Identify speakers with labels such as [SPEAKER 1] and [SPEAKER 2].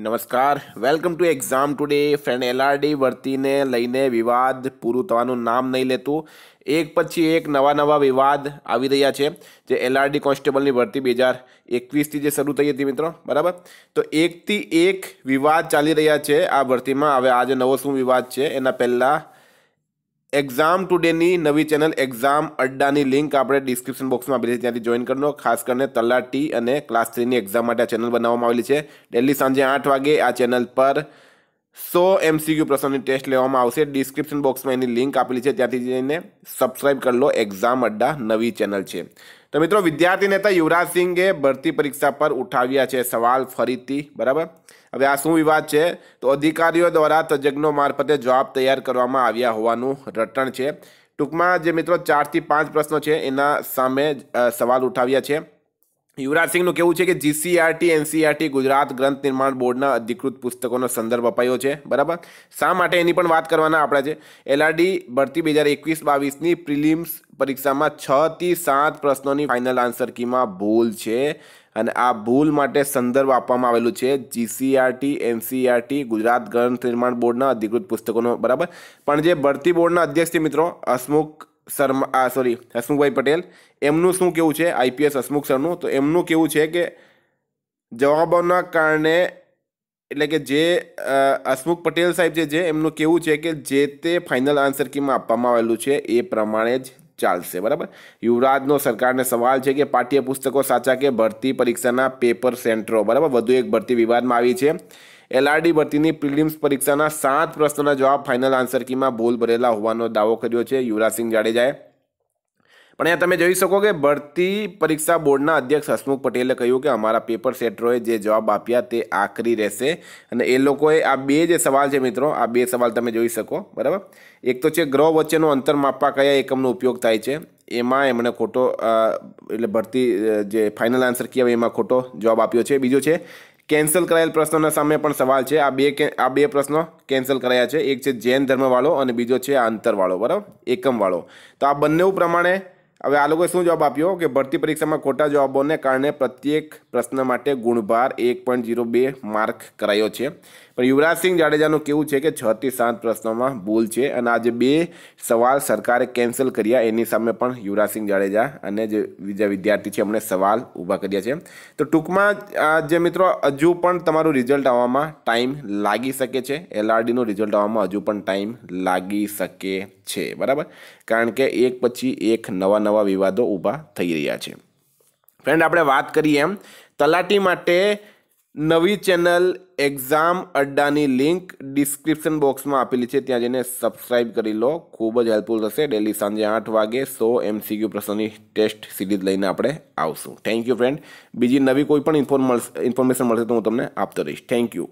[SPEAKER 1] નમસ્કાર welcome to exam today friend LRD વર્તીને લઈને વિવાદ પૂરું થવાનું નામ નહીં લેતું એક પછી એક નવા નવા વિવાદ આવી રહ્યા છે જે એલઆરડી કોન્સ્ટેબલની ભરતી બે હજાર એકવીસથી જે શરૂ થઈ હતી મિત્રો બરાબર તો એકથી એક વિવાદ ચાલી રહ્યા છે આ ભરતીમાં હવે આજે નવો શું વિવાદ છે એના પહેલાં એક્ઝામ ટુડેની નવી ચેનલ એક્ઝામ અડ્ડાની લિંક આપણે ડિસ્ક્રિપ્શન બોક્સમાં આપેલી છે ત્યાંથી જોઈન કરનો ખાસ કરીને તલાટી અને ક્લાસ થ્રીની એક્ઝામ માટે આ ચેનલ બનાવવામાં આવેલી છે ડેલી સાંજે આઠ વાગે આ ચેનલ પર સો એમસીક્યુ પ્રશ્નોની ટેસ્ટ લેવામાં આવશે ડિસ્ક્રિપ્શન બોક્સમાં એની લિંક આપેલી છે ત્યાંથી જઈને સબસ્ક્રાઈબ કરી લો એક્ઝામ અડ્ડા નવી ચેનલ છે તો મિત્રો વિદ્યાર્થી નેતા યુવરાજ સિંઘે ભરતી પરીક્ષા પર ઉઠાવ્યા છે સવાલ ફરીથી બરાબર હવે આ શું વિવાદ છે તો અધિકારીઓ દ્વારા તજજ્ઞો મારફતે જવાબ તૈયાર કરવામાં આવ્યા હોવાનું રટણ છે ટૂંકમાં જે મિત્રો ચારથી પાંચ પ્રશ્નો છે એના સામે સવાલ ઉઠાવ્યા છે યુવરાજ સિંહનું કહેવું છે કે જીસીઆરટી એનસીઆરટી ગુજરાત ગ્રંથ નિર્માણ બોર્ડના અધિકૃત પુસ્તકોનો સંદર્ભ અપાયો છે બરાબર શા માટે એની પણ વાત કરવાના આપણા છે એલઆરડી ભરતી બે હજાર એકવીસ બાવીસની પ્રિલિમ્સ પરીક્ષામાં છ થી સાત પ્રશ્નોની ફાઇનલ આન્સર કીમાં ભૂલ છે અને આ ભૂલ માટે સંદર્ભ આપવામાં આવેલું છે GCERT NCERT e e Gujarat ગ્રંથ નિર્માણ બોર્ડના અધિકૃત પુસ્તકોનો બરાબર પણ જે ભરતી બોર્ડના અધ્યક્ષ છે મિત્રો હસમુખ શર્મા સોરી હસમુખભાઈ પટેલ એમનું શું કેવું છે આઈપીએસ હસમુખ સરનું તો એમનું કેવું છે કે જવાબોના કારણે એટલે કે જે હસમુખ પટેલ સાહેબ જે છે એમનું કેવું છે કે જે તે ફાઇનલ આન્સર કીમાં આપવામાં આવેલું છે એ પ્રમાણે જ ચાલશે બરાબર યુવરાજનો સરકારને સવાલ છે કે પાઠ્યપુસ્તકો સાચા કે ભરતી પરીક્ષાના પેપર સેન્ટરો બરાબર વધુ એક ભરતી વિવાદમાં આવી છે એલઆરડી ભરતીની પ્રિલિમ્સ પરીક્ષાના સાત પ્રશ્નોના જવાબ ફાઇનલ આન્સર કીમાં ભૂલ ભરેલા હોવાનો દાવો કર્યો છે યુવરાજસિંહ જાડેજાએ પણ અહીંયા તમે જોઈ શકો કે ભરતી પરીક્ષા બોર્ડના અધ્યક્ષ હસમુખ પટેલે કહ્યું કે અમારા પેપર સેટરોએ જે જવાબ આપ્યા તે આખરી રહેશે અને એ લોકોએ આ બે જે સવાલ છે મિત્રો આ બે સવાલ તમે જોઈ શકો બરાબર એક તો છે ગ્રહ વચ્ચેનું અંતર માપવા કયા એકમનો ઉપયોગ થાય છે એમાં એમણે ખોટો એટલે ભરતી જે ફાઇનલ આન્સર કહેવાય એમાં ખોટો જવાબ આપ્યો છે બીજો છે કેન્સલ કરાયેલ પ્રશ્નોના સામે પણ સવાલ છે આ બે આ બે પ્રશ્નો કેન્સલ કરાયા છે એક છે જૈન ધર્મવાળો અને બીજો છે આ અંતરવાળો બરાબર એકમવાળો તો આ બંને પ્રમાણે હવે આ લોકોએ શું જવાબ આપ્યો કે ભરતી પરીક્ષામાં ખોટા જવાબોને કારણે પ્રત્યેક પ્રશ્ન માટે ગુણભાર એક પોઈન્ટ ઝીરો બે માર્ક કરાયો છે પણ યુવરાજસિંહ જાડેજાનું કેવું છે કે છ થી સાત પ્રશ્નોમાં ભૂલ છે અને આજે બે સવાલ સરકારે કેન્સલ કર્યા એની સામે પણ યુવરાજસિંહ જાડેજા અને જે બીજા વિદ્યાર્થી છે એમણે સવાલ ઊભા કર્યા છે તો ટૂંકમાં જે મિત્રો હજુ પણ તમારું રિઝલ્ટ આવવામાં ટાઈમ લાગી શકે છે એલઆરડીનું રિઝલ્ટ આવવામાં હજુ પણ ટાઈમ લાગી શકે છે બરાબર કારણ કે એક પછી એક નવા નવા નવા વિવાદો ઊભા થઈ રહ્યા છે ફ્રેન્ડ આપણે વાત કરીએ એમ તલાટી માટે નવી ચેનલ એક્ઝામ અડ્ડાની લિંક ડિસ્ક્રિપ્શન બોક્સમાં આપેલી છે ત્યાં જઈને સબસ્ક્રાઇબ કરી લો ખૂબ જ હેલ્પફુલ થશે ડેલી સાંજે આઠ વાગે સો એમસીક્યુ પ્રશ્નોની ટેસ્ટ સિરીઝ લઈને આપણે આવશું થેન્ક યુ ફ્રેન્ડ બીજી નવી કોઈ પણ ઇન્ફોર્મ ઇન્ફોર્મેશન મળશે તો હું તમને આપતો રહીશ થેન્ક યુ